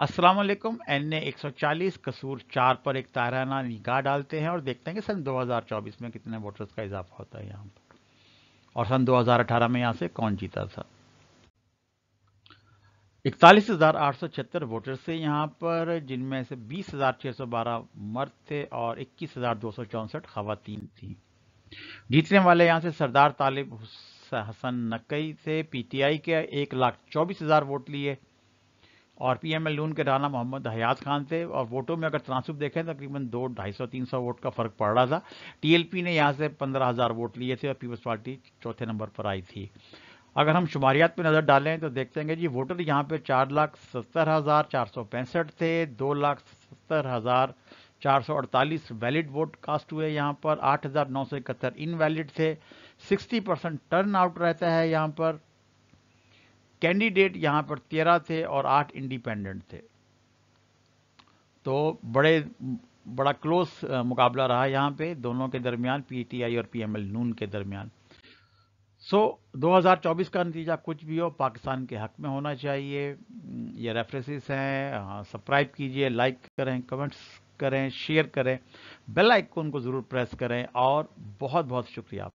Aslam N A एक कसूर चार पर एक ताराना निगाह डालते हैं और देखते हैं कि सन 2024 में कितने वोटर्स का इजाफा होता है यहाँ पर और सन 2018 में यहाँ से कौन जीता था इकतालीस हज़ार आठ सौ छिहत्तर वोटर्स थे यहाँ पर जिनमें से बीस हज़ार छह सौ बारह मर्द थे और इक्कीस हज़ार दो सौ चौसठ खवतिन थी जीतने वाले यहाँ से सरदार तालिब हसन नकई थे पीटीआई के एक लाख चौबीस हज़ार वोट लिए और एल लून के राना मोहम्मद हयात खान थे और वोटों में अगर तनासब देखें तो तकरीबन दो ढाई सौ तीन सौ वोट का फर्क पड़ रहा था टीएलपी ने यहाँ से पंद्रह हज़ार वोट लिए थे और पीपल्स पार्टी चौथे नंबर पर आई थी अगर हम शुमारियात पर नज़र डालें तो देखते हैं जी वोटर यहाँ पर चार लाख सत्तर हज़ार चार सौ पैंसठ थे दो लाख सत्तर हज़ार चार सौ अड़तालीस वैलिड वोट कास्ट हुए यहाँ पर आठ हज़ार नौ सौ इकहत्तर इनवैलिड थे सिक्सटी परसेंट टर्न आउट रहता है यहाँ पर कैंडिडेट यहाँ पर तेरह थे और आठ इंडिपेंडेंट थे तो बड़े बड़ा क्लोज मुकाबला रहा यहाँ पे दोनों के दरमियान पीटीआई और पीएमएल नून के दरमियान सो so, 2024 का नतीजा कुछ भी हो पाकिस्तान के हक में होना चाहिए ये रेफरेंसेस हैं हाँ, सब्सक्राइब कीजिए लाइक करें कमेंट्स करें शेयर करें बेल आइकन को ज़रूर प्रेस करें और बहुत बहुत शुक्रिया